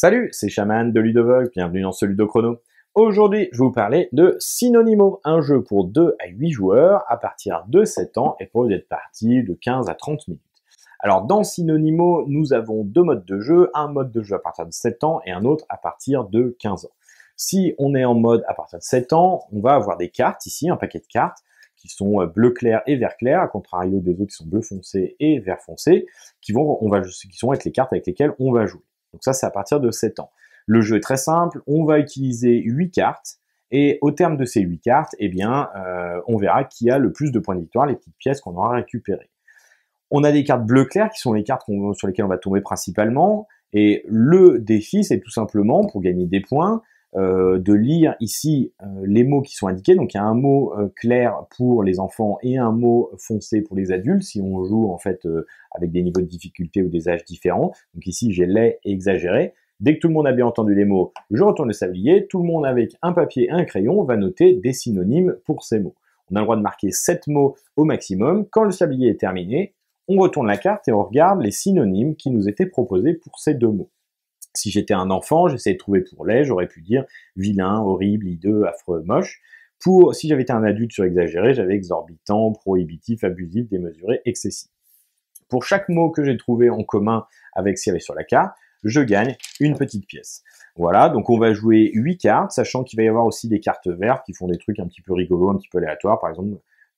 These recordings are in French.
Salut, c'est Shaman de Ludovog, bienvenue dans ce LudoChrono. Chrono. Aujourd'hui, je vais vous parler de Synonymo, un jeu pour 2 à 8 joueurs à partir de 7 ans et pour être parti de 15 à 30 minutes. Alors dans Synonymo, nous avons deux modes de jeu, un mode de jeu à partir de 7 ans et un autre à partir de 15 ans. Si on est en mode à partir de 7 ans, on va avoir des cartes ici, un paquet de cartes qui sont euh, bleu clair et vert clair, à contrario des autres qui sont bleu foncé et vert foncé, qui vont, on va, qui sont être les cartes avec lesquelles on va jouer. Donc ça, c'est à partir de 7 ans. Le jeu est très simple, on va utiliser 8 cartes, et au terme de ces 8 cartes, eh bien, euh, on verra qui a le plus de points de victoire, les petites pièces qu'on aura récupérées. On a des cartes bleu clair qui sont les cartes sur lesquelles on va tomber principalement. Et le défi, c'est tout simplement, pour gagner des points, euh, de lire ici euh, les mots qui sont indiqués. Donc il y a un mot euh, clair pour les enfants et un mot foncé pour les adultes si on joue en fait avec des niveaux de difficulté ou des âges différents. Donc ici j'ai lait exagéré. Dès que tout le monde a bien entendu les mots, je retourne le sablier. Tout le monde avec un papier et un crayon va noter des synonymes pour ces mots. On a le droit de marquer sept mots au maximum. Quand le sablier est terminé, on retourne la carte et on regarde les synonymes qui nous étaient proposés pour ces deux mots. Si j'étais un enfant, j'essayais de trouver pour lait, j'aurais pu dire vilain, horrible, hideux, affreux, moche. Pour, si j'avais été un adulte sur exagéré, j'avais exorbitant, prohibitif, abusif, démesuré, excessif. Pour chaque mot que j'ai trouvé en commun avec ce qu'il avait sur la carte, je gagne une petite pièce. Voilà, donc on va jouer 8 cartes, sachant qu'il va y avoir aussi des cartes vertes qui font des trucs un petit peu rigolos, un petit peu aléatoires. Par exemple,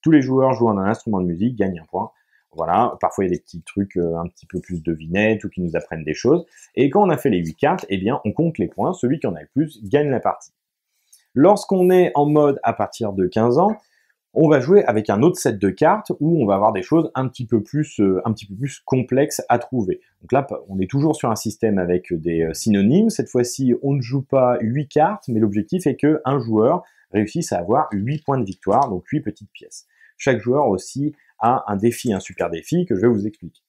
tous les joueurs jouant d'un instrument de musique gagnent un point. Voilà, parfois il y a des petits trucs euh, un petit peu plus devinettes ou qui nous apprennent des choses. Et quand on a fait les 8 cartes, eh bien on compte les points, celui qui en a le plus gagne la partie. Lorsqu'on est en mode à partir de 15 ans, on va jouer avec un autre set de cartes où on va avoir des choses un petit peu plus, euh, complexes à trouver. Donc là, on est toujours sur un système avec des euh, synonymes. Cette fois-ci, on ne joue pas 8 cartes, mais l'objectif est qu'un joueur réussisse à avoir 8 points de victoire, donc 8 petites pièces. Chaque joueur aussi un défi, un super défi que je vais vous expliquer.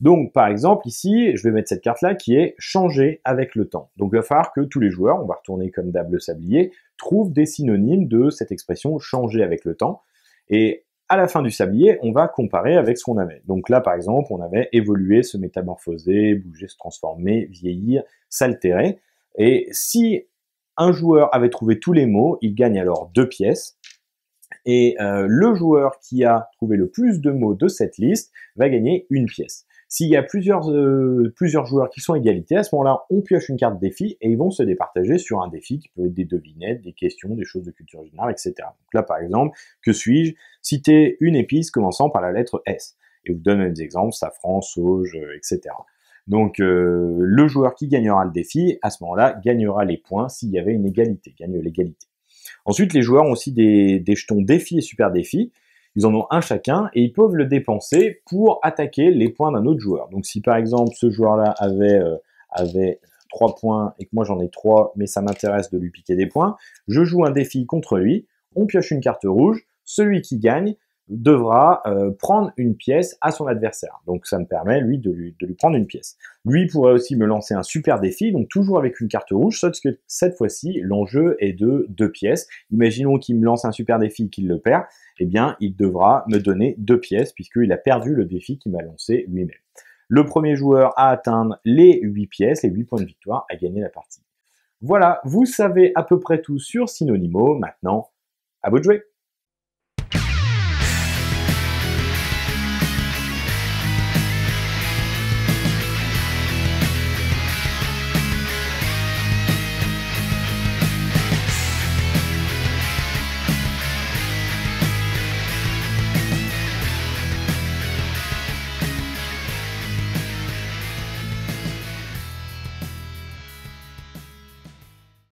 Donc, par exemple, ici, je vais mettre cette carte-là qui est changer avec le temps. Donc, il va falloir que tous les joueurs, on va retourner comme d'hab le sablier, trouvent des synonymes de cette expression changer avec le temps. Et à la fin du sablier, on va comparer avec ce qu'on avait. Donc là, par exemple, on avait évoluer, se métamorphoser, bouger, se transformer, vieillir, s'altérer. Et si un joueur avait trouvé tous les mots, il gagne alors deux pièces. Et euh, le joueur qui a trouvé le plus de mots de cette liste va gagner une pièce. S'il y a plusieurs, euh, plusieurs joueurs qui sont égalités, à ce moment-là, on pioche une carte défi et ils vont se départager sur un défi qui peut être des devinettes, des questions, des choses de culture générale, etc. Donc là, par exemple, que suis-je Citer une épice commençant par la lettre S. Et vous donne des exemples, safran, sauge, etc. Donc euh, le joueur qui gagnera le défi, à ce moment-là, gagnera les points s'il y avait une égalité, gagne l'égalité. Ensuite, les joueurs ont aussi des, jetons défis et super Défi. Ils en ont un chacun et ils peuvent le dépenser pour attaquer les points d'un autre joueur. Donc si par exemple ce joueur-là avait, euh, avait 3 points et que moi j'en ai 3, mais ça m'intéresse de lui piquer des points, je joue un défi contre lui, on pioche une carte rouge, celui qui gagne devra euh, prendre une pièce à son adversaire. Donc ça me permet, lui de, lui, de lui prendre une pièce. Lui pourrait aussi me lancer un super défi, donc toujours avec une carte rouge, sauf que cette fois-ci, l'enjeu est de deux pièces. Imaginons qu'il me lance un super défi et qu'il le perd, eh bien, il devra me donner deux pièces, puisqu'il a perdu le défi qu'il m'a lancé lui-même. Le premier joueur à atteindre les 8 pièces, les 8 points de victoire, a gagné la partie. Voilà, vous savez à peu près tout sur Synonymo. Maintenant, à vous de jouer